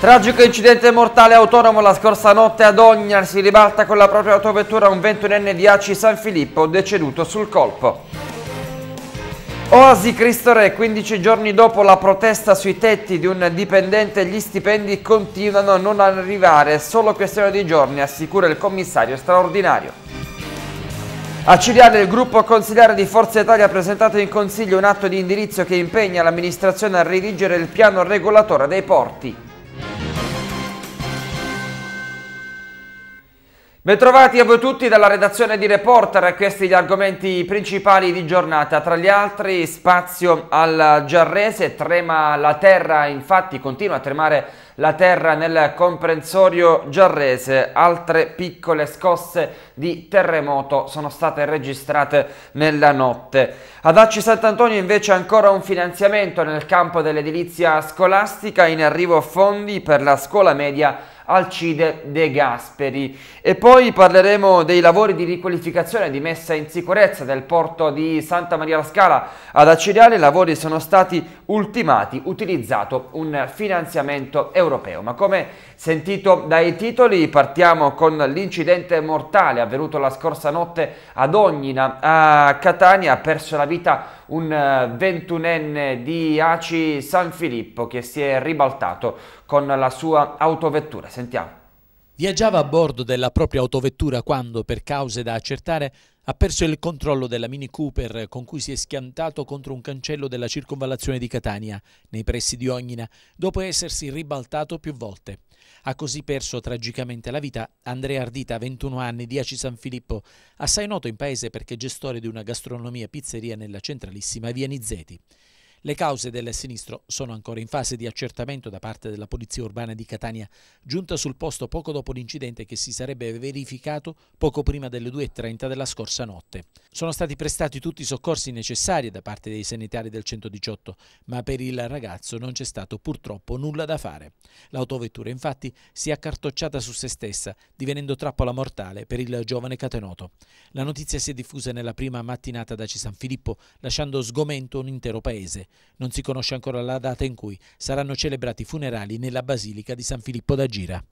Tragico incidente mortale autonomo la scorsa notte ad Ogna, si ribalta con la propria autovettura un 21enne di Aci San Filippo deceduto sul colpo. Oasi Cristo Re, 15 giorni dopo la protesta sui tetti di un dipendente, gli stipendi continuano a non arrivare, solo questione di giorni, assicura il commissario straordinario. A Ciriale il gruppo consigliare di Forza Italia ha presentato in Consiglio un atto di indirizzo che impegna l'amministrazione a redigere il piano regolatore dei porti. Bentrovati a voi tutti dalla redazione di Reporter, questi gli argomenti principali di giornata, tra gli altri spazio al Giarrese, trema la terra, infatti continua a tremare la terra nel comprensorio giarrese, altre piccole scosse di terremoto sono state registrate nella notte. Ad Acci Sant'Antonio invece ancora un finanziamento nel campo dell'edilizia scolastica, in arrivo fondi per la scuola media Alcide De Gasperi. E poi parleremo dei lavori di riqualificazione e di messa in sicurezza del porto di Santa Maria la Scala ad Acireale. I lavori sono stati ultimati utilizzato un finanziamento europeo. Ma come sentito dai titoli partiamo con l'incidente mortale avvenuto la scorsa notte ad Ognina a Catania. Ha perso la vita un eh, ventunenne di Aci San Filippo che si è ribaltato con la sua autovettura. Sentiamo. Viaggiava a bordo della propria autovettura quando, per cause da accertare, ha perso il controllo della Mini Cooper con cui si è schiantato contro un cancello della circonvallazione di Catania, nei pressi di Ognina, dopo essersi ribaltato più volte. Ha così perso tragicamente la vita Andrea Ardita, 21 anni, di Aci San Filippo, assai noto in paese perché gestore di una gastronomia pizzeria nella centralissima via Nizzeti. Le cause del sinistro sono ancora in fase di accertamento da parte della Polizia Urbana di Catania, giunta sul posto poco dopo l'incidente che si sarebbe verificato poco prima delle 2.30 della scorsa notte. Sono stati prestati tutti i soccorsi necessari da parte dei sanitari del 118, ma per il ragazzo non c'è stato purtroppo nulla da fare. L'autovettura infatti si è accartocciata su se stessa, divenendo trappola mortale per il giovane catenoto. La notizia si è diffusa nella prima mattinata da Cisan Filippo, lasciando sgomento un intero paese. Non si conosce ancora la data in cui saranno celebrati i funerali nella Basilica di San Filippo da Gira.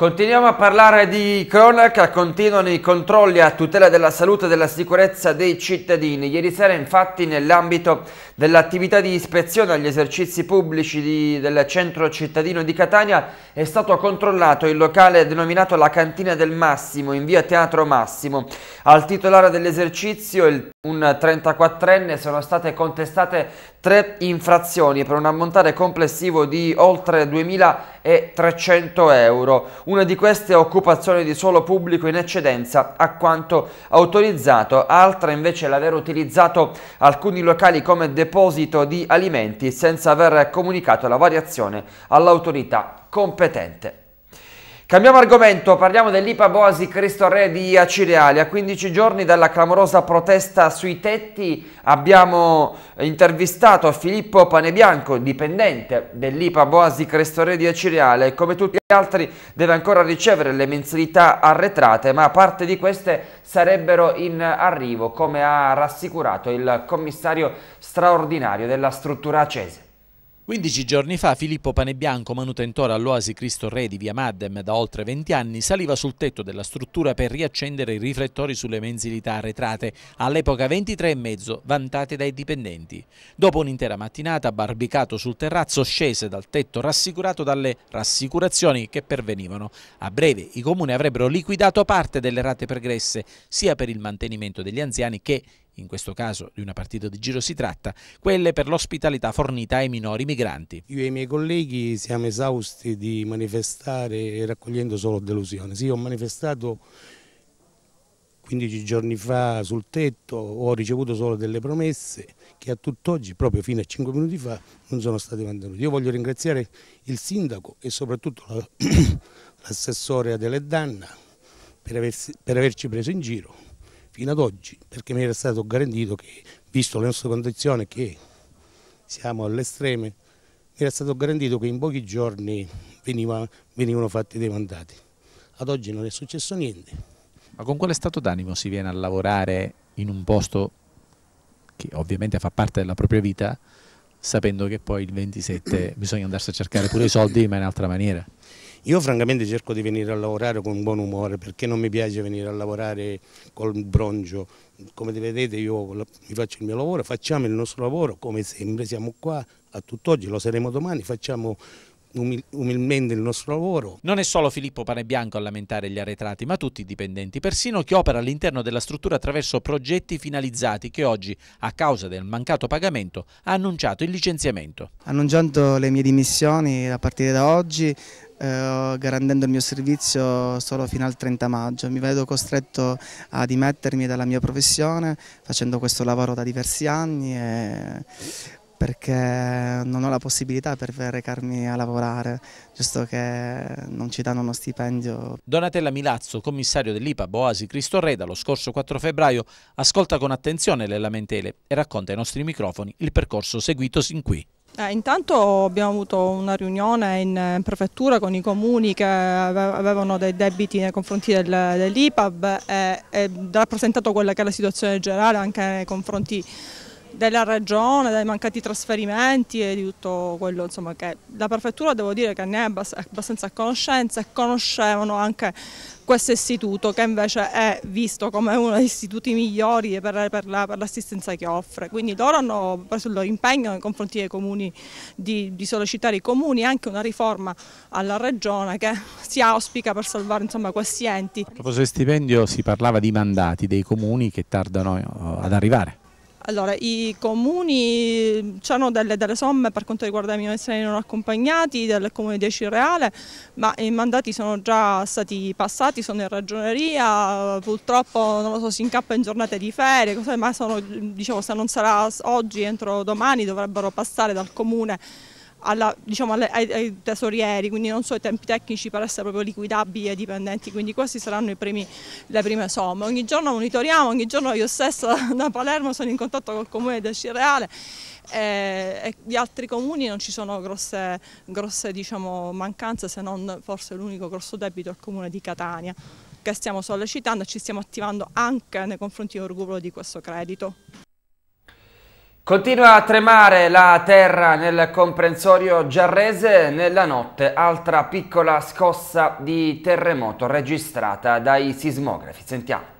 Continuiamo a parlare di cronaca, continuano i controlli a tutela della salute e della sicurezza dei cittadini. Ieri sera infatti nell'ambito dell'attività di ispezione agli esercizi pubblici di, del centro cittadino di Catania è stato controllato il locale denominato la Cantina del Massimo in via Teatro Massimo. Al titolare dell'esercizio, un 34enne, sono state contestate tre infrazioni per un ammontare complessivo di oltre 2000 e 300 euro. Una di queste è occupazione di suolo pubblico in eccedenza a quanto autorizzato, altra invece è l'aver utilizzato alcuni locali come deposito di alimenti senza aver comunicato la variazione all'autorità competente. Cambiamo argomento, parliamo dell'IPA Boasi Cristo Re di Acireale. A 15 giorni dalla clamorosa protesta sui tetti abbiamo intervistato Filippo Panebianco, dipendente dell'IPA Boasi Cristo Re di Acireale. Come tutti gli altri deve ancora ricevere le mensilità arretrate, ma parte di queste sarebbero in arrivo, come ha rassicurato il commissario straordinario della struttura acese. 15 giorni fa Filippo Panebianco, manutentore all'Oasi Cristo Re di via Maddem da oltre 20 anni, saliva sul tetto della struttura per riaccendere i riflettori sulle mensilità arretrate, all'epoca 23,5 vantate dai dipendenti. Dopo un'intera mattinata, barbicato sul terrazzo, scese dal tetto rassicurato dalle rassicurazioni che pervenivano. A breve i comuni avrebbero liquidato parte delle rate pregresse, sia per il mantenimento degli anziani che in questo caso di una partita di giro si tratta, quelle per l'ospitalità fornita ai minori migranti. Io e i miei colleghi siamo esausti di manifestare raccogliendo solo delusione. Sì, ho manifestato 15 giorni fa sul tetto, ho ricevuto solo delle promesse che a tutt'oggi, proprio fino a 5 minuti fa, non sono state mantenute. Io voglio ringraziare il sindaco e soprattutto l'assessore Adele Danna per averci preso in giro fino ad oggi, perché mi era stato garantito che, visto le nostre condizioni che siamo alle estreme, mi era stato garantito che in pochi giorni veniva, venivano fatti dei mandati. Ad oggi non è successo niente. Ma con quale stato d'animo si viene a lavorare in un posto che ovviamente fa parte della propria vita, sapendo che poi il 27 bisogna andarsi a cercare pure i soldi ma in altra maniera? Io francamente cerco di venire a lavorare con buon umore perché non mi piace venire a lavorare col broncio. Come vedete io mi faccio il mio lavoro, facciamo il nostro lavoro come sempre, siamo qua a tutt'oggi, lo saremo domani, facciamo umil umilmente il nostro lavoro. Non è solo Filippo Panebianco a lamentare gli arretrati, ma tutti i dipendenti, persino chi opera all'interno della struttura attraverso progetti finalizzati che oggi, a causa del mancato pagamento, ha annunciato il licenziamento. Annunciando le mie dimissioni a partire da oggi, eh, garantendo il mio servizio solo fino al 30 maggio. Mi vedo costretto a dimettermi dalla mia professione facendo questo lavoro da diversi anni e perché non ho la possibilità per recarmi a lavorare, giusto che non ci danno uno stipendio. Donatella Milazzo, commissario dell'IPA Boasi Cristo Re, dallo scorso 4 febbraio, ascolta con attenzione le lamentele e racconta ai nostri microfoni il percorso seguito sin qui. Eh, intanto abbiamo avuto una riunione in, in, prefettura con i comuni che avevano dei debiti nei confronti del, dell'IPAB e, eh, e rappresentato quella che è la situazione generale anche nei confronti della regione, dai mancati trasferimenti e di tutto quello insomma, che la prefettura devo dire che ne è abbastanza a conoscenza e conoscevano anche questo istituto che invece è visto come uno degli istituti migliori per, per l'assistenza che offre. Quindi loro hanno preso l'impegno nei confronti dei comuni di, di, sollecitare i comuni anche una riforma alla regione che si auspica per salvare insomma, questi enti. A proposito di stipendio si parlava di mandati dei comuni che tardano eh, ad arrivare. Allora, i comuni eh, hanno delle, delle, somme per quanto riguarda i minori stranieri non accompagnati del comune 10 Reale, ma i mandati sono già stati passati, sono in ragioneria, purtroppo non lo so, si incappa in giornate di ferie, ma sono, diciamo, se non sarà oggi, entro domani dovrebbero passare dal comune alla, diciamo, alle, ai, ai, tesorieri, quindi non so i tempi tecnici per essere proprio liquidabili ai dipendenti, quindi queste saranno primi, le prime somme. Ogni giorno monitoriamo, ogni giorno io stessa da Palermo sono in contatto col comune del Cireale e, eh, e gli altri comuni non ci sono grosse, grosse diciamo, mancanze se non forse l'unico grosso debito è il comune di Catania che stiamo sollecitando e ci stiamo attivando anche nei confronti del recupero di questo credito. Continua a tremare la terra nel comprensorio giarrese nella notte, altra piccola scossa di terremoto registrata dai sismografi. Sentiamo.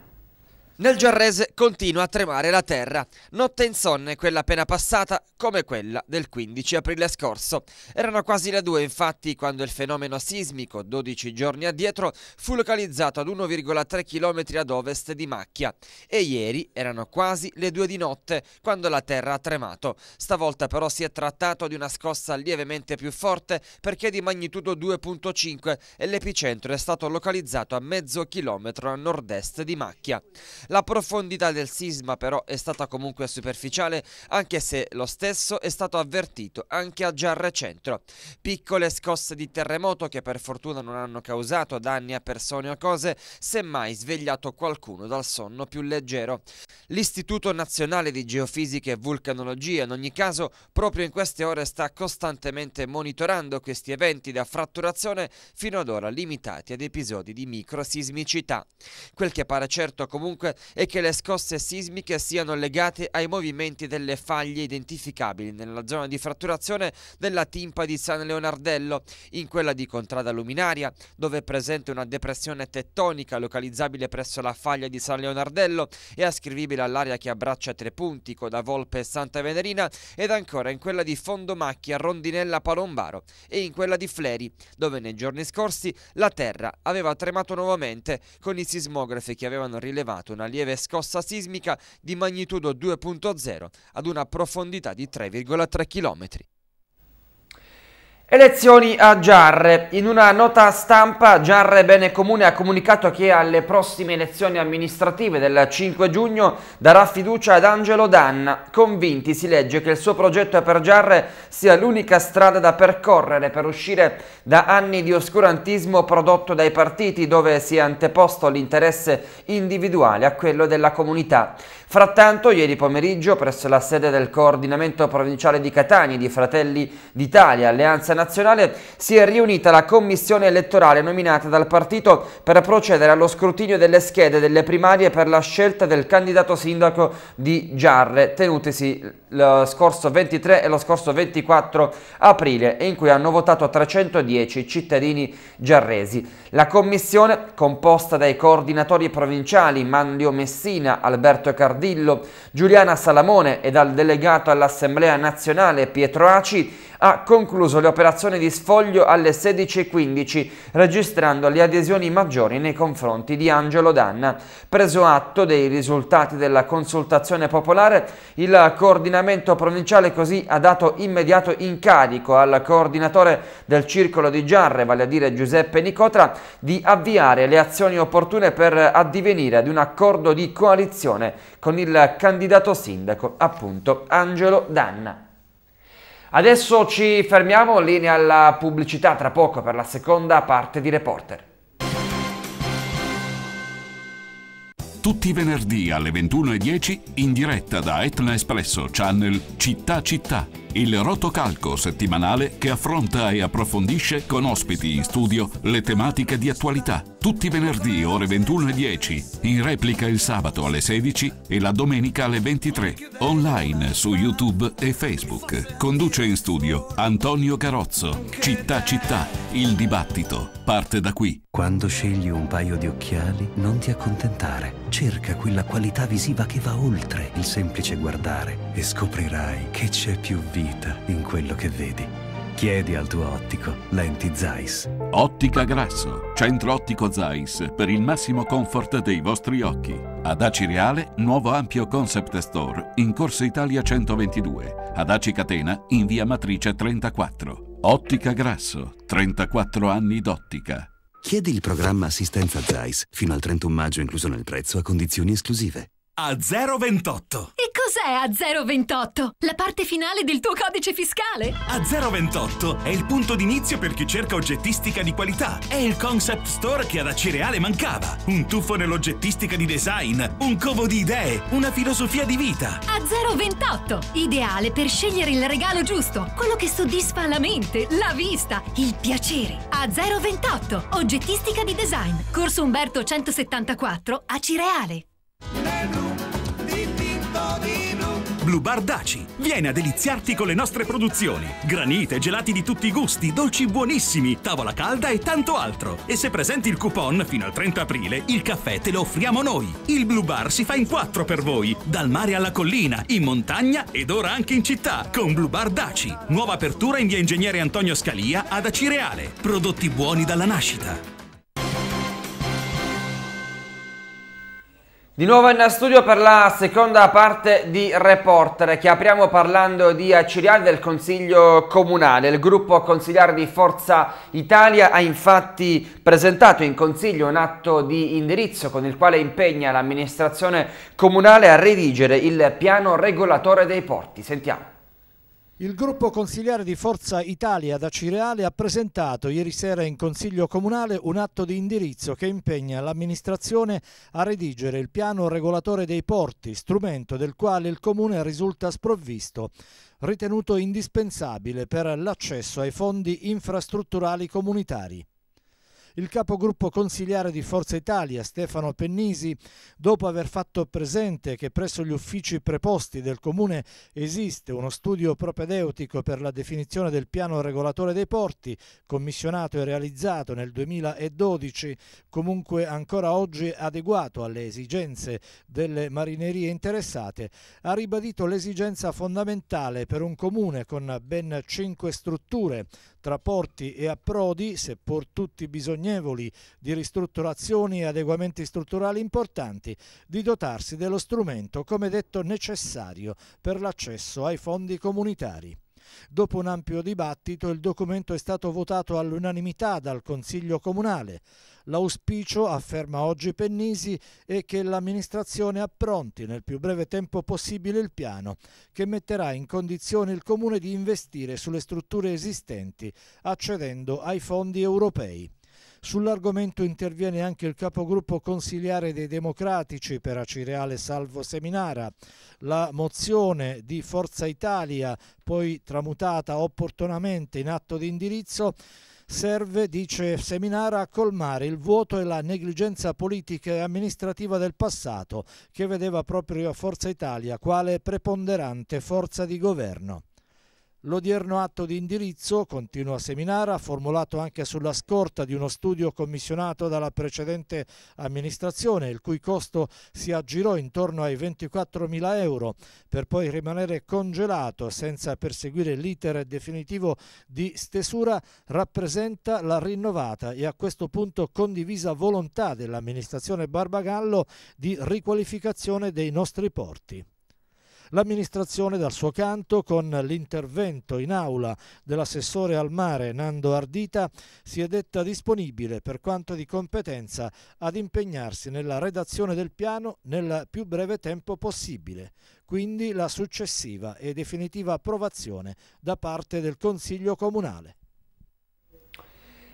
Nel Giarrese continua a tremare la terra. Notte insonne quella appena passata come quella del 15 aprile scorso. Erano quasi le due infatti quando il fenomeno sismico 12 giorni addietro fu localizzato ad 1,3 km ad ovest di Macchia e ieri erano quasi le due di notte quando la terra ha tremato. Stavolta però si è trattato di una scossa lievemente più forte perché di magnitudo 2.5 e l'epicentro è stato localizzato a mezzo chilometro a nord-est di Macchia. La profondità del sisma però è stata comunque superficiale anche se lo stesso è stato avvertito anche a Giarre Centro. Piccole scosse di terremoto che per fortuna non hanno causato danni a persone o cose, semmai svegliato qualcuno dal sonno più leggero. L'Istituto Nazionale di Geofisica e Vulcanologia in ogni caso proprio in queste ore sta costantemente monitorando questi eventi da fratturazione fino ad ora limitati ad episodi di microsismicità. Quel che pare certo comunque e che le scosse sismiche siano legate ai movimenti delle faglie identificabili nella zona di fratturazione della timpa di San Leonardello, in quella di Contrada Luminaria, dove è presente una depressione tettonica localizzabile presso la faglia di San Leonardello e ascrivibile all'area che abbraccia tre punti, Coda Volpe e Santa Venerina, ed ancora in quella di Fondomacchia, Rondinella Palombaro e in quella di Fleri, dove nei giorni scorsi la terra aveva tremato nuovamente con i sismografi che avevano rilevato una lieve scossa sismica di magnitudo 2.0 ad una profondità di 3,3 km. Elezioni a Giarre. In una nota stampa Giarre Bene Comune ha comunicato che alle prossime elezioni amministrative del 5 giugno darà fiducia ad Angelo Danna. Convinti si legge che il suo progetto per Giarre sia l'unica strada da percorrere per uscire da anni di oscurantismo prodotto dai partiti dove si è anteposto l'interesse individuale a quello della comunità. Frattanto, ieri pomeriggio, presso la sede del coordinamento provinciale di Catania di Fratelli d'Italia, Alleanza Nazionale, si è riunita la commissione elettorale nominata dal partito per procedere allo scrutinio delle schede delle primarie per la scelta del candidato sindaco di Giarre, tenutesi lo scorso 23 e lo scorso 24 aprile, in cui hanno votato 310 cittadini giarresi. La commissione, composta dai coordinatori provinciali Manlio Messina, Alberto Cardillo, Giuliana Salamone e dal delegato all'Assemblea nazionale Pietro Aci, ha concluso le operazioni di sfoglio alle 16.15, registrando le adesioni maggiori nei confronti di Angelo Danna. Preso atto dei risultati della consultazione popolare, il coordinamento provinciale così ha dato immediato incarico al coordinatore del circolo di Giarre, vale a dire Giuseppe Nicotra, di avviare le azioni opportune per addivenire ad un accordo di coalizione con il candidato sindaco, appunto Angelo Danna. Adesso ci fermiamo, linea alla pubblicità tra poco per la seconda parte di Reporter. Tutti i venerdì alle 21.10 in diretta da Etna Espresso Channel Città Città il Rotocalco settimanale che affronta e approfondisce con ospiti in studio le tematiche di attualità. Tutti i venerdì ore 21.10, in replica il sabato alle 16 e la domenica alle 23, online su YouTube e Facebook. Conduce in studio Antonio Carozzo. Città città, il dibattito parte da qui. Quando scegli un paio di occhiali, non ti accontentare. Cerca quella qualità visiva che va oltre il semplice guardare e scoprirai che c'è più vita vita in quello che vedi. Chiedi al tuo ottico lenti Zeiss. Ottica Grasso, centro ottico Zeiss, per il massimo comfort dei vostri occhi. Ad Aci Reale, nuovo ampio concept store, in Corso Italia 122. Ad Aci Catena, in via Matrice 34. Ottica Grasso, 34 anni d'ottica. Chiedi il programma Assistenza Zeiss, fino al 31 maggio incluso nel prezzo a condizioni esclusive a 028. E cos'è a 028? La parte finale del tuo codice fiscale? A 028 è il punto d'inizio per chi cerca oggettistica di qualità. È il concept store che ad Acireale mancava. Un tuffo nell'oggettistica di design, un covo di idee, una filosofia di vita. A 028, ideale per scegliere il regalo giusto, quello che soddisfa la mente, la vista, il piacere. A 028, oggettistica di design. Corso Umberto 174, Acireale. Negro. Blue Bar Daci. Vieni a deliziarti con le nostre produzioni. Granite, gelati di tutti i gusti, dolci buonissimi, tavola calda e tanto altro. E se presenti il coupon fino al 30 aprile, il caffè te lo offriamo noi. Il Blue Bar si fa in quattro per voi, dal mare alla collina, in montagna ed ora anche in città, con Blue Bar Daci. Nuova apertura in via Ingegnere Antonio Scalia ad Acireale. Prodotti buoni dalla nascita. Di nuovo in studio per la seconda parte di Reporter che apriamo parlando di Acirial del Consiglio Comunale. Il gruppo consigliare di Forza Italia ha infatti presentato in Consiglio un atto di indirizzo con il quale impegna l'amministrazione comunale a redigere il piano regolatore dei porti. Sentiamo. Il gruppo consigliare di Forza Italia da Cireale ha presentato ieri sera in Consiglio Comunale un atto di indirizzo che impegna l'amministrazione a redigere il piano regolatore dei porti, strumento del quale il Comune risulta sprovvisto, ritenuto indispensabile per l'accesso ai fondi infrastrutturali comunitari il capogruppo consigliare di Forza Italia Stefano Pennisi, dopo aver fatto presente che presso gli uffici preposti del Comune esiste uno studio propedeutico per la definizione del piano regolatore dei porti, commissionato e realizzato nel 2012, comunque ancora oggi adeguato alle esigenze delle marinerie interessate, ha ribadito l'esigenza fondamentale per un Comune con ben cinque strutture, tra porti e approdi, seppur tutti bisognevoli di ristrutturazioni e adeguamenti strutturali importanti, di dotarsi dello strumento, come detto, necessario per l'accesso ai fondi comunitari. Dopo un ampio dibattito il documento è stato votato all'unanimità dal Consiglio Comunale. L'auspicio, afferma oggi Pennisi, è che l'amministrazione appronti nel più breve tempo possibile il piano che metterà in condizione il Comune di investire sulle strutture esistenti accedendo ai fondi europei. Sull'argomento interviene anche il capogruppo consigliare dei Democratici per Acireale Salvo Seminara. La mozione di Forza Italia, poi tramutata opportunamente in atto di indirizzo, serve, dice Seminara, a colmare il vuoto e la negligenza politica e amministrativa del passato che vedeva proprio Forza Italia quale preponderante forza di governo. L'odierno atto di indirizzo, continua Seminara, formulato anche sulla scorta di uno studio commissionato dalla precedente amministrazione, il cui costo si aggirò intorno ai 24.000 euro, per poi rimanere congelato senza perseguire l'iter definitivo di stesura, rappresenta la rinnovata e a questo punto condivisa volontà dell'amministrazione Barbagallo di riqualificazione dei nostri porti. L'amministrazione dal suo canto, con l'intervento in aula dell'assessore al mare Nando Ardita, si è detta disponibile per quanto di competenza ad impegnarsi nella redazione del piano nel più breve tempo possibile, quindi la successiva e definitiva approvazione da parte del Consiglio Comunale.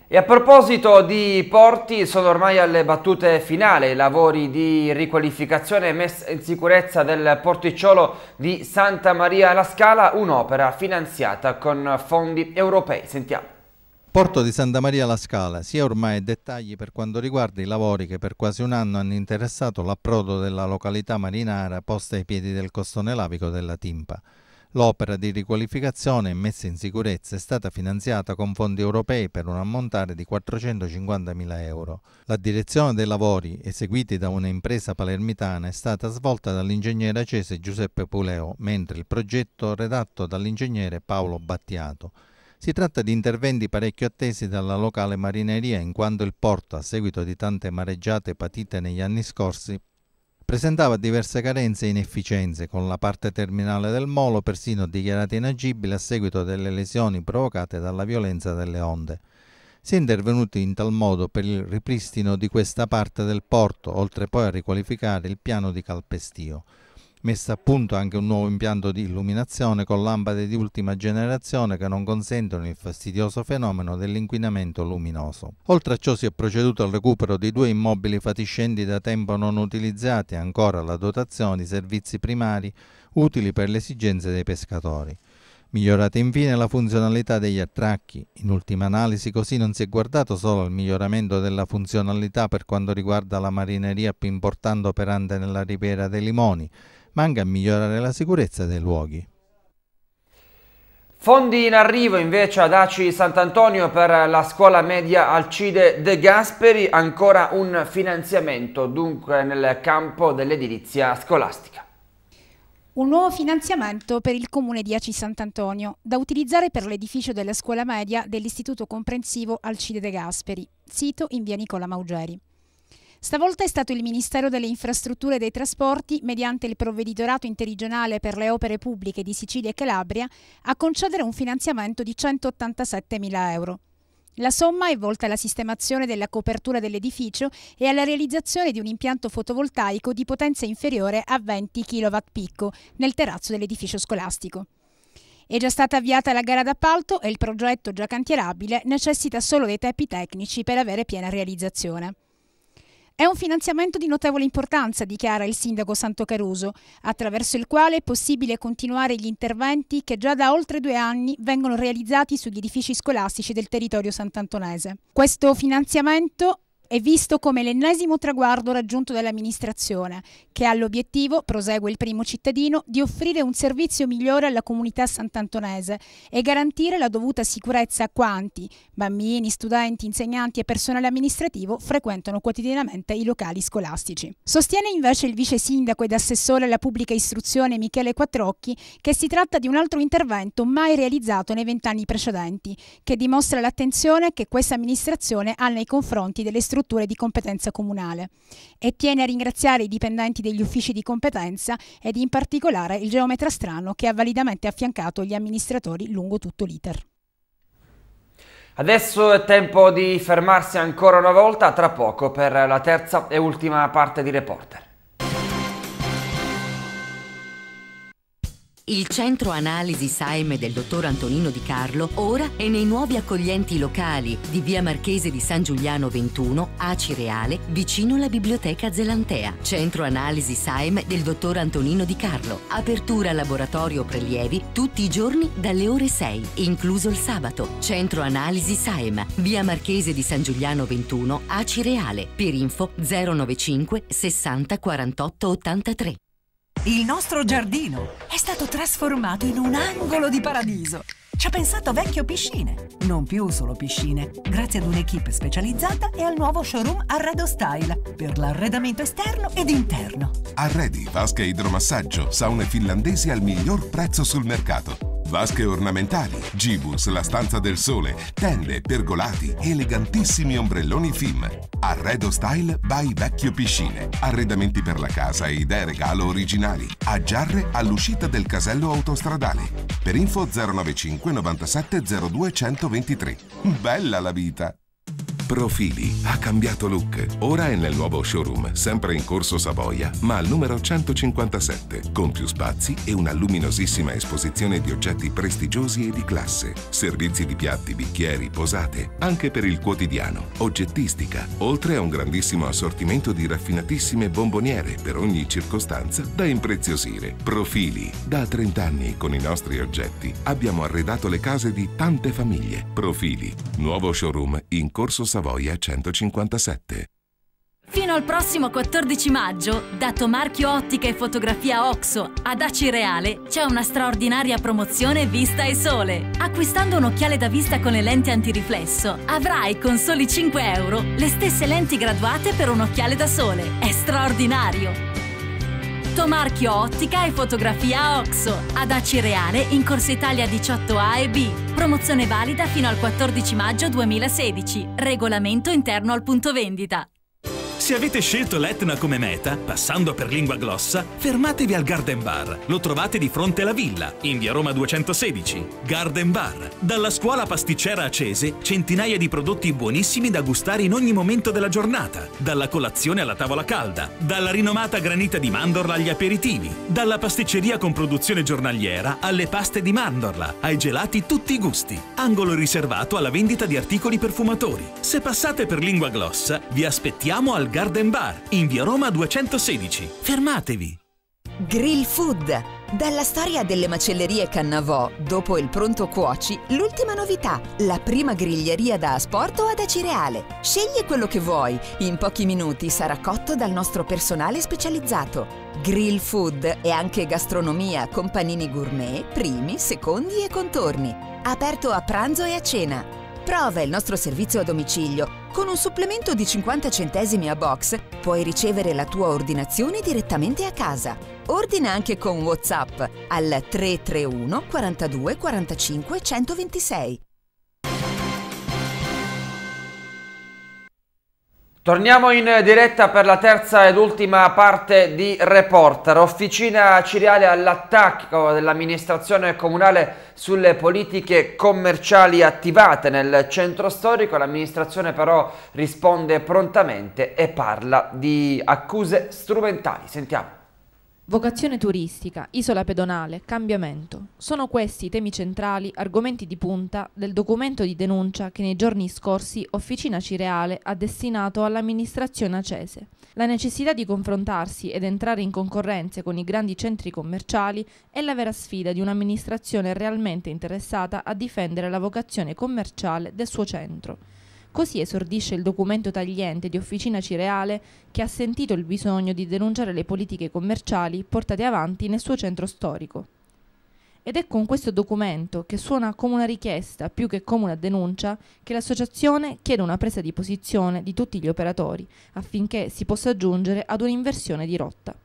E a proposito di porti, sono ormai alle battute finali i lavori di riqualificazione e messa in sicurezza del porticciolo di Santa Maria la Scala, un'opera finanziata con fondi europei. Sentiamo. Porto di Santa Maria la Scala si ormai dettagli per quanto riguarda i lavori che per quasi un anno hanno interessato l'approdo della località marinara posta ai piedi del costone lavico della Timpa. L'opera di riqualificazione e messa in sicurezza è stata finanziata con fondi europei per un ammontare di 450.000 euro. La direzione dei lavori, eseguiti da un'impresa palermitana, è stata svolta dall'ingegnere acese Giuseppe Puleo, mentre il progetto redatto dall'ingegnere Paolo Battiato. Si tratta di interventi parecchio attesi dalla locale marineria in quanto il porto, a seguito di tante mareggiate patite negli anni scorsi, presentava diverse carenze e inefficienze, con la parte terminale del molo persino dichiarata inagibile a seguito delle lesioni provocate dalla violenza delle onde. Si è intervenuti in tal modo per il ripristino di questa parte del porto, oltre poi a riqualificare il piano di calpestio messa a punto anche un nuovo impianto di illuminazione con lampade di ultima generazione che non consentono il fastidioso fenomeno dell'inquinamento luminoso. Oltre a ciò si è proceduto al recupero di due immobili fatiscenti da tempo non utilizzati e ancora alla dotazione di servizi primari utili per le esigenze dei pescatori. Migliorata infine la funzionalità degli attracchi. In ultima analisi così non si è guardato solo al miglioramento della funzionalità per quanto riguarda la marineria più importante operante nella riviera dei Limoni, ma anche a migliorare la sicurezza dei luoghi. Fondi in arrivo invece ad ACI Sant'Antonio per la scuola media Alcide De Gasperi, ancora un finanziamento dunque nel campo dell'edilizia scolastica. Un nuovo finanziamento per il comune di Aci Sant'Antonio, da utilizzare per l'edificio della scuola media dell'Istituto Comprensivo Alcide De Gasperi, sito in via Nicola Maugeri. Stavolta è stato il Ministero delle Infrastrutture e dei Trasporti, mediante il Provveditorato Interregionale per le Opere Pubbliche di Sicilia e Calabria, a concedere un finanziamento di 187.000 euro. La somma è volta alla sistemazione della copertura dell'edificio e alla realizzazione di un impianto fotovoltaico di potenza inferiore a 20 kW picco nel terrazzo dell'edificio scolastico. È già stata avviata la gara d'appalto e il progetto già cantierabile necessita solo dei tempi tecnici per avere piena realizzazione. È un finanziamento di notevole importanza, dichiara il sindaco Santo Caruso, attraverso il quale è possibile continuare gli interventi che già da oltre due anni vengono realizzati sugli edifici scolastici del territorio santantonese. Questo finanziamento è visto come l'ennesimo traguardo raggiunto dall'amministrazione, che ha l'obiettivo, prosegue il primo cittadino, di offrire un servizio migliore alla comunità santantonese e garantire la dovuta sicurezza a quanti, bambini, studenti, insegnanti e personale amministrativo, frequentano quotidianamente i locali scolastici. Sostiene invece il vice sindaco ed assessore alla pubblica istruzione Michele Quattrocchi che si tratta di un altro intervento mai realizzato nei vent'anni precedenti, che dimostra l'attenzione che questa amministrazione ha nei confronti delle strutture strutture di competenza comunale e tiene a ringraziare i dipendenti degli uffici di competenza ed in particolare il geometra strano che ha validamente affiancato gli amministratori lungo tutto l'iter. Adesso è tempo di fermarsi ancora una volta, tra poco, per la terza e ultima parte di Reporter. Il centro analisi Saime del dottor Antonino Di Carlo ora è nei nuovi accoglienti locali di via Marchese di San Giuliano 21, a Cireale, vicino alla biblioteca Zelantea. Centro analisi Saime del dottor Antonino Di Carlo. Apertura laboratorio prelievi tutti i giorni dalle ore 6, incluso il sabato. Centro analisi Saime, via Marchese di San Giuliano 21, a Cireale. Per info 095 60 48 83. Il nostro giardino è stato trasformato in un angolo di paradiso. Ci ha pensato Vecchio Piscine. Non più solo piscine, grazie ad un'equipe specializzata e al nuovo showroom Arredo Style per l'arredamento esterno ed interno. Arredi, vasche idromassaggio, saune finlandesi al miglior prezzo sul mercato vasche ornamentali, gibus, la stanza del sole, tende, pergolati, elegantissimi ombrelloni film. Arredo Style by Vecchio Piscine. Arredamenti per la casa e idee regalo originali. A Giarre all'uscita del casello autostradale. Per info 095 97 02 123. Bella la vita! Profili. Ha cambiato look. Ora è nel nuovo showroom, sempre in corso Savoia, ma al numero 157, con più spazi e una luminosissima esposizione di oggetti prestigiosi e di classe. Servizi di piatti, bicchieri, posate, anche per il quotidiano. Oggettistica, oltre a un grandissimo assortimento di raffinatissime bomboniere per ogni circostanza da impreziosire. Profili. Da 30 anni con i nostri oggetti abbiamo arredato le case di tante famiglie. Profili. Nuovo showroom in corso Savoia Savoia 157. Fino al prossimo 14 maggio, dato marchio ottica e fotografia OXO ad Acireale, c'è una straordinaria promozione vista e sole. Acquistando un occhiale da vista con le lenti antiriflesso, avrai con soli 5 euro le stesse lenti graduate per un occhiale da sole. È straordinario! sconto marchio Ottica e fotografia OXO. Ad Acireale in Corsa Italia 18A e B. Promozione valida fino al 14 maggio 2016. Regolamento interno al punto vendita. Se avete scelto l'Etna come meta, passando per Lingua Glossa, fermatevi al Garden Bar. Lo trovate di fronte alla villa, in via Roma 216. Garden Bar. Dalla scuola pasticcera accese, centinaia di prodotti buonissimi da gustare in ogni momento della giornata. Dalla colazione alla tavola calda, dalla rinomata granita di mandorla agli aperitivi, dalla pasticceria con produzione giornaliera alle paste di mandorla, ai gelati tutti i gusti. Angolo riservato alla vendita di articoli per fumatori. Se passate per Lingua Glossa, vi aspettiamo al Garden Bar. Garden Bar in via Roma 216. Fermatevi! Grill Food. Dalla storia delle macellerie Cannavò, dopo il pronto cuoci, l'ultima novità, la prima griglieria da asporto ad acireale. Scegli quello che vuoi, in pochi minuti sarà cotto dal nostro personale specializzato. Grill Food è anche gastronomia con panini gourmet, primi, secondi e contorni. Aperto a pranzo e a cena. Prova il nostro servizio a domicilio. Con un supplemento di 50 centesimi a box puoi ricevere la tua ordinazione direttamente a casa. Ordina anche con WhatsApp al 331 42 45 126 Torniamo in diretta per la terza ed ultima parte di Reporter. Officina Ciriale all'attacco dell'amministrazione comunale sulle politiche commerciali attivate nel centro storico. L'amministrazione però risponde prontamente e parla di accuse strumentali. Sentiamo. Vocazione turistica, isola pedonale, cambiamento. Sono questi i temi centrali, argomenti di punta, del documento di denuncia che nei giorni scorsi Officina Cireale ha destinato all'amministrazione acese. La necessità di confrontarsi ed entrare in concorrenza con i grandi centri commerciali è la vera sfida di un'amministrazione realmente interessata a difendere la vocazione commerciale del suo centro. Così esordisce il documento tagliente di Officina Cireale che ha sentito il bisogno di denunciare le politiche commerciali portate avanti nel suo centro storico. Ed è con questo documento, che suona come una richiesta più che come una denuncia, che l'associazione chiede una presa di posizione di tutti gli operatori affinché si possa giungere ad un'inversione di rotta.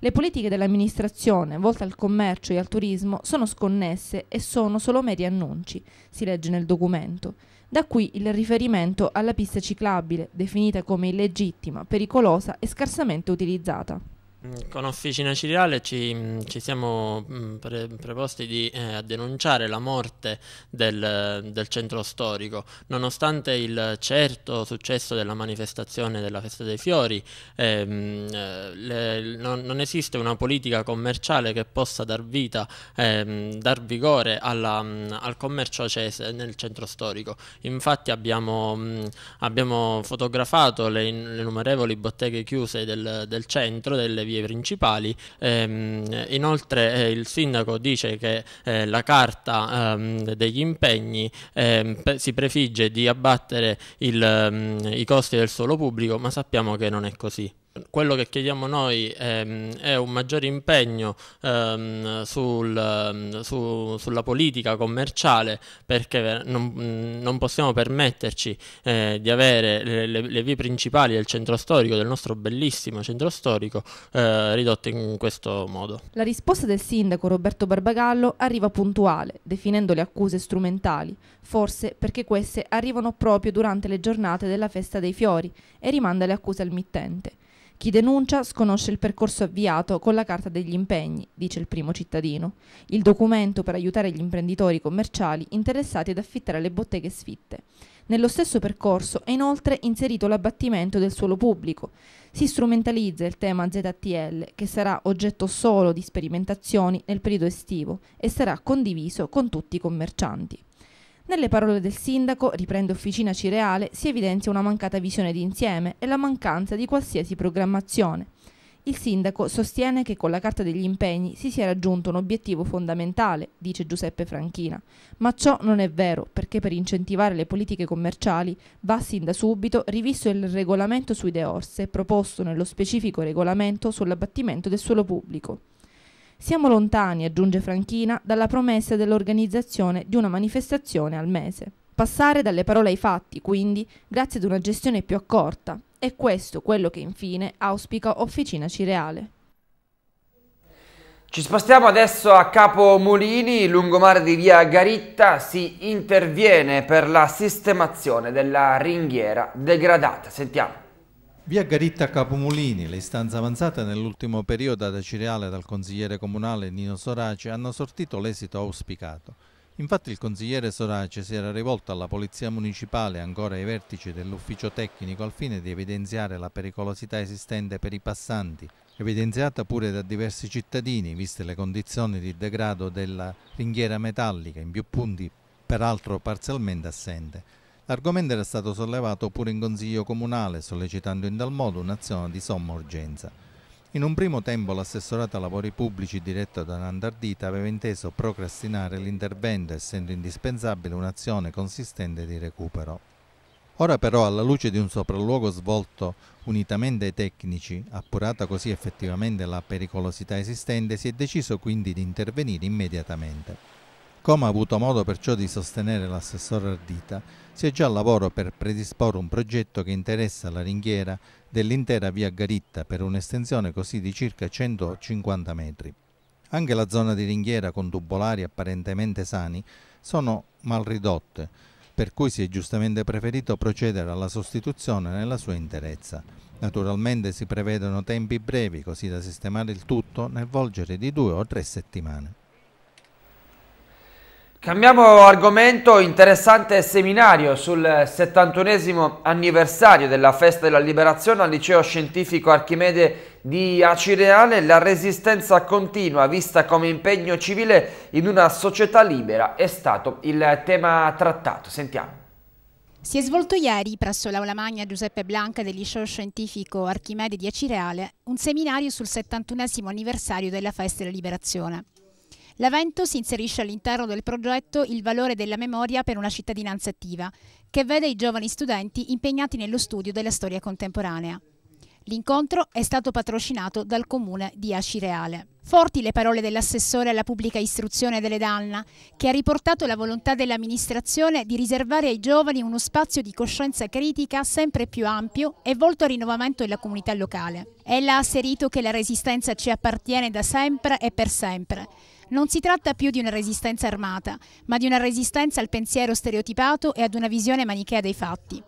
Le politiche dell'amministrazione volte al commercio e al turismo sono sconnesse e sono solo meri annunci, si legge nel documento, da qui il riferimento alla pista ciclabile, definita come illegittima, pericolosa e scarsamente utilizzata. Mm, con Officina Ciriale ci, mm, ci siamo mm, pre preposti di, eh, a denunciare la morte del, del, centro storico. Nonostante il certo successo della manifestazione della Festa dei Fiori, ehm, eh, le, non, non, esiste una politica commerciale che possa dar vita, ehm, dar vigore alla, al commercio acese nel centro storico. Infatti abbiamo, abbiamo fotografato le, innumerevoli botteghe chiuse del, del centro, delle vie vie principali. Ehm, inoltre eh, il sindaco dice che eh, la carta ehm, degli impegni ehm, si prefigge di abbattere il, ehm, i costi del suolo pubblico, ma sappiamo che non è così quello che chiediamo noi ehm, è un maggiore impegno ehm, sul, ehm, su, sulla politica commerciale perché non, non possiamo permetterci eh, di avere le, le, le, vie principali del centro storico, del nostro bellissimo centro storico, eh, ridotte in questo modo. La risposta del sindaco Roberto Barbagallo arriva puntuale, definendo le accuse strumentali, forse perché queste arrivano proprio durante le giornate della festa dei fiori e rimanda le accuse al mittente. Chi denuncia sconosce il percorso avviato con la carta degli impegni, dice il primo cittadino, il documento per aiutare gli imprenditori commerciali interessati ad affittare le botteghe sfitte. Nello stesso percorso è inoltre inserito l'abbattimento del suolo pubblico. Si strumentalizza il tema ZTL, che sarà oggetto solo di sperimentazioni nel periodo estivo e sarà condiviso con tutti i commercianti. Nelle parole del sindaco, riprende Officina Cireale, si evidenzia una mancata visione d'insieme e la mancanza di qualsiasi programmazione. Il sindaco sostiene che con la Carta degli impegni si sia raggiunto un obiettivo fondamentale, dice Giuseppe Franchina, ma ciò non è vero perché per incentivare le politiche commerciali va sin da subito rivisto il regolamento sui deorse proposto nello specifico regolamento sull'abbattimento del suolo pubblico. Siamo lontani, aggiunge Franchina, dalla promessa dell'organizzazione di una manifestazione al mese. Passare dalle parole ai fatti, quindi, grazie ad una gestione più accorta. È questo quello che infine auspica Officina Cireale. Ci spostiamo adesso a Capo Mulini, lungomare di via Garitta, si interviene per la sistemazione della ringhiera degradata. Sentiamo. Via Garitta Capomulini, le istanze avanzate nell'ultimo periodo da Cireale dal consigliere comunale Nino Sorace hanno sortito l'esito auspicato. Infatti il consigliere Sorace si era rivolto alla Polizia Municipale ancora ai vertici dell'ufficio tecnico al fine di evidenziare la pericolosità esistente per i passanti, evidenziata pure da diversi cittadini, viste le condizioni di degrado della ringhiera metallica, in più punti peraltro parzialmente assente. L'argomento era stato sollevato pure in Consiglio Comunale, sollecitando in tal modo un'azione di somma urgenza. In un primo tempo l'assessorato a lavori pubblici diretto da Nandardita aveva inteso procrastinare l'intervento essendo indispensabile un'azione consistente di recupero. Ora però alla luce di un sopralluogo svolto unitamente ai tecnici, appurata così effettivamente la pericolosità esistente, si è deciso quindi di intervenire immediatamente. Come ha avuto modo perciò di sostenere l'assessore Ardita, si è già al lavoro per predisporre un progetto che interessa la ringhiera dell'intera via Garitta per un'estensione così di circa 150 metri. Anche la zona di ringhiera con tubolari apparentemente sani sono mal ridotte, per cui si è giustamente preferito procedere alla sostituzione nella sua interezza. Naturalmente si prevedono tempi brevi così da sistemare il tutto nel volgere di due o tre settimane. Cambiamo argomento, interessante seminario sul 71 anniversario della Festa della Liberazione al Liceo Scientifico Archimede di Acireale, la resistenza continua vista come impegno civile in una società libera è stato il tema trattato. Sentiamo. Si è svolto ieri, presso l'Aula Magna Giuseppe Blanca del Liceo Scientifico Archimede di Acireale, un seminario sul 71 anniversario della Festa della Liberazione. L'evento si inserisce all'interno del progetto Il valore della memoria per una cittadinanza attiva, che vede i giovani studenti impegnati nello studio della storia contemporanea. L'incontro è stato patrocinato dal comune di Acireale. Forti le parole dell'assessore alla pubblica istruzione delle Danna, che ha riportato la volontà dell'amministrazione di riservare ai giovani uno spazio di coscienza critica sempre più ampio e volto al rinnovamento della comunità locale. Ella ha asserito che la resistenza ci appartiene da sempre e per sempre non si tratta più di una resistenza armata, ma di una resistenza al pensiero stereotipato e ad una visione manichea dei fatti.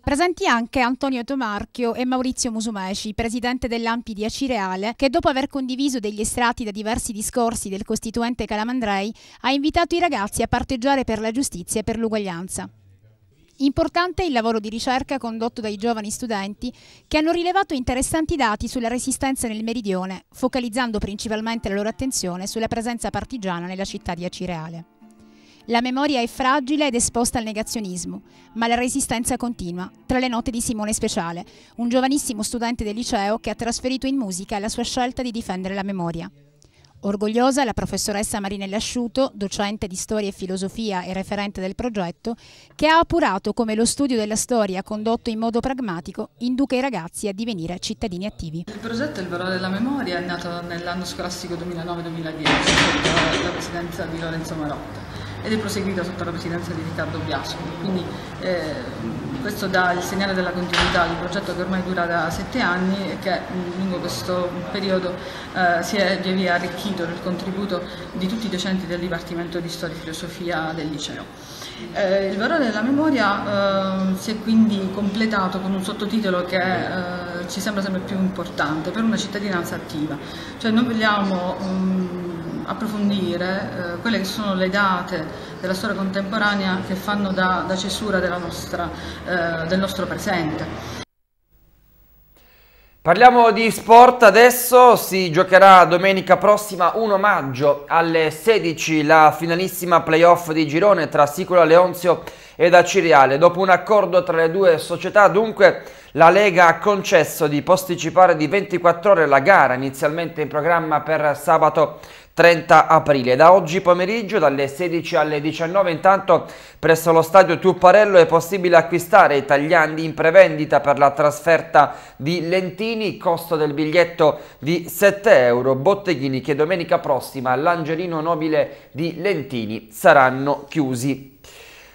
Presenti anche Antonio Tomarchio e Maurizio Musumeci, presidente dell'Ampi di Acireale, che dopo aver condiviso degli estratti da diversi discorsi del costituente Calamandrei, ha invitato i ragazzi a parteggiare per la giustizia e per l'uguaglianza. Importante è il lavoro di ricerca condotto dai giovani studenti che hanno rilevato interessanti dati sulla resistenza nel meridione, focalizzando principalmente la loro attenzione sulla presenza partigiana nella città di Acireale. La memoria è fragile ed esposta al negazionismo, ma la resistenza continua, tra le note di Simone Speciale, un giovanissimo studente del liceo che ha trasferito in musica la sua scelta di difendere la memoria. Orgogliosa la professoressa Marinella Asciuto, docente di storia e filosofia e referente del progetto, che ha appurato come lo studio della storia condotto in modo pragmatico induca i ragazzi a divenire cittadini attivi. Il progetto Il valore della memoria è nato nell'anno scolastico 2009-2010 sotto la presidenza di Lorenzo Marotta ed è proseguito sotto la presidenza di Riccardo Biasco. Quindi, eh, questo dà il segnale della continuità di un progetto che ormai dura da sette anni e che lungo questo periodo eh, si è via via arricchito nel contributo di tutti i docenti del Dipartimento di Storia e Filosofia del liceo. Eh, il valore della memoria eh, si è quindi completato con un sottotitolo che eh, ci sembra sempre più importante per una cittadinanza attiva, cioè noi vogliamo um, approfondire eh, quelle che sono le date della storia contemporanea che fanno da, da cesura nostra, eh, del nostro presente. Parliamo di sport adesso, si giocherà domenica prossima 1 maggio alle 16 la finalissima playoff di girone tra Sicola Leonzio ed Acireale. Dopo un accordo tra le due società dunque la Lega ha concesso di posticipare di 24 ore la gara inizialmente in programma per sabato 30 aprile. Da oggi pomeriggio dalle 16 alle 19 intanto presso lo stadio Tupparello è possibile acquistare i tagliandi in prevendita per la trasferta di Lentini, costo del biglietto di 7 euro, botteghini che domenica prossima all'Angelino Nobile di Lentini saranno chiusi.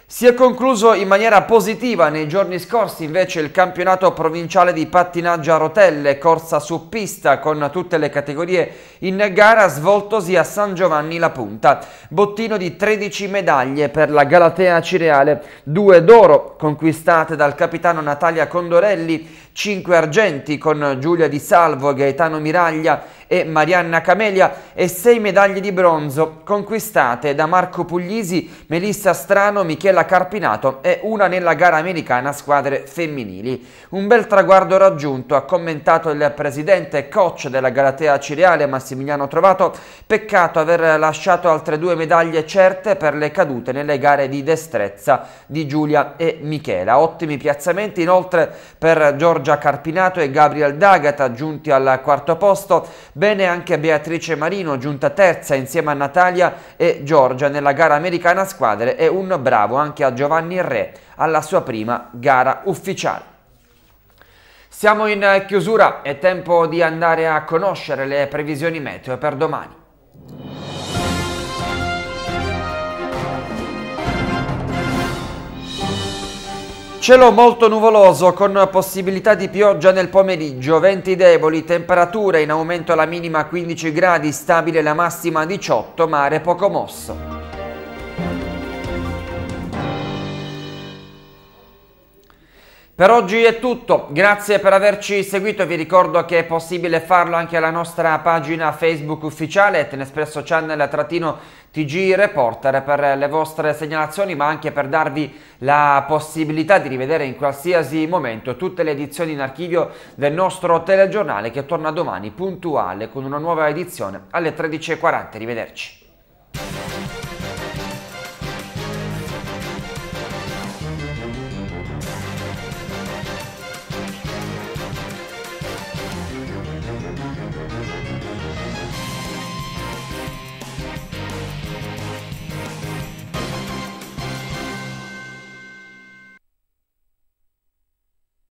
Si è concluso in maniera positiva nei giorni scorsi invece il campionato provinciale di pattinaggio a rotelle, corsa su pista con tutte le categorie in gara svoltosi a San Giovanni La Punta. Bottino di 13 medaglie per la Galatea Cireale, due d'oro conquistate dal capitano Natalia Condorelli 5 argenti con Giulia Di Salvo, Gaetano Miraglia e Marianna Camelia e 6 medaglie di bronzo conquistate da Marco Puglisi, Melissa Strano, Michela Carpinato e una nella gara americana a squadre femminili. Un bel traguardo raggiunto, ha commentato il presidente e coach della Galatea Cireale Massimiliano Trovato, peccato aver lasciato altre due medaglie certe per le cadute nelle gare di destrezza di Giulia e Michela. Ottimi piazzamenti inoltre per Giorgio Giorgia Carpinato e Gabriel D'Agata giunti al quarto posto, bene anche Beatrice Marino giunta terza insieme a Natalia e Giorgia nella gara americana a squadre e un bravo anche a Giovanni Re alla sua prima gara ufficiale. Siamo in chiusura, è tempo di andare a conoscere le previsioni meteo per domani. Cielo molto nuvoloso con possibilità di pioggia nel pomeriggio, venti deboli, temperature in aumento alla minima 15 gradi, stabile la massima 18, mare poco mosso. Per oggi è tutto, grazie per averci seguito, vi ricordo che è possibile farlo anche alla nostra pagina Facebook ufficiale, Tenespresso Channel-TV TG Reporter per le vostre segnalazioni ma anche per darvi la possibilità di rivedere in qualsiasi momento tutte le edizioni in archivio del nostro telegiornale che torna domani puntuale con una nuova edizione alle 13.40. Arrivederci.